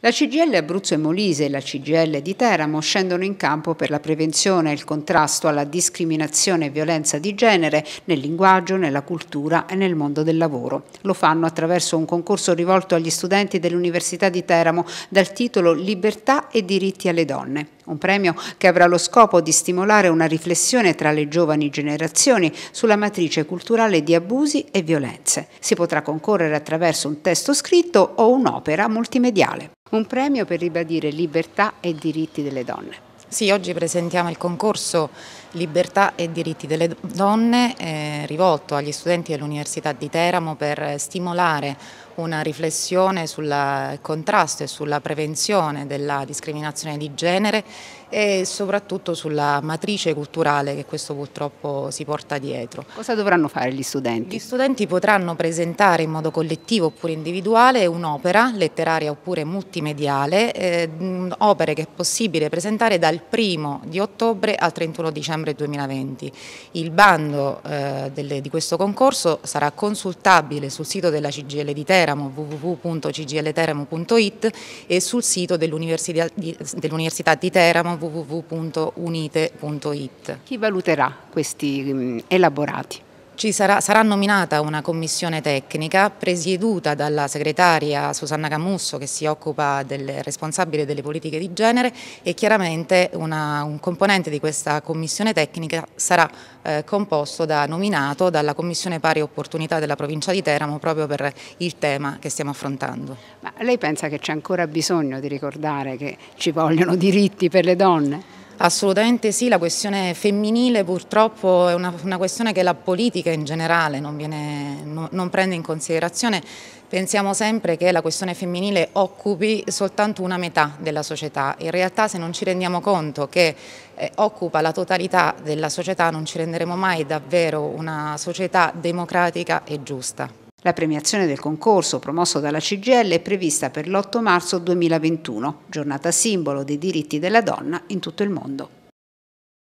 La CGL Abruzzo e Molise e la CGL di Teramo scendono in campo per la prevenzione e il contrasto alla discriminazione e violenza di genere nel linguaggio, nella cultura e nel mondo del lavoro. Lo fanno attraverso un concorso rivolto agli studenti dell'Università di Teramo dal titolo Libertà e diritti alle donne un premio che avrà lo scopo di stimolare una riflessione tra le giovani generazioni sulla matrice culturale di abusi e violenze. Si potrà concorrere attraverso un testo scritto o un'opera multimediale. Un premio per ribadire libertà e diritti delle donne. Sì, oggi presentiamo il concorso Libertà e diritti delle donne eh, rivolto agli studenti dell'Università di Teramo per stimolare una riflessione sul contrasto e sulla prevenzione della discriminazione di genere e soprattutto sulla matrice culturale che questo purtroppo si porta dietro. Cosa dovranno fare gli studenti? Gli studenti potranno presentare in modo collettivo oppure individuale un'opera letteraria oppure multimediale, eh, opere che è possibile presentare da dal 1 di ottobre al 31 dicembre 2020. Il bando eh, delle, di questo concorso sarà consultabile sul sito della CGL di Teramo www.cglteramo.it e sul sito dell'Università di, dell di Teramo www.unite.it. Chi valuterà questi mm, elaborati? Sarà, sarà, nominata una commissione tecnica presieduta dalla segretaria Susanna Camusso che si occupa del responsabile delle politiche di genere e chiaramente una, un componente di questa commissione tecnica sarà eh, composto da nominato dalla Commissione Pari Opportunità della provincia di Teramo proprio per il tema che stiamo affrontando. Ma lei pensa che c'è ancora bisogno di ricordare che ci vogliono diritti per le donne? Assolutamente sì, la questione femminile purtroppo è una, una questione che la politica in generale non, viene, no, non, prende in considerazione. Pensiamo sempre che la questione femminile occupi soltanto una metà della società. In realtà se non ci rendiamo conto che eh, occupa la totalità della società non ci renderemo mai davvero una società democratica e giusta. La premiazione del concorso promosso dalla CGL è prevista per l'8 marzo 2021, giornata simbolo dei diritti della donna in tutto il mondo.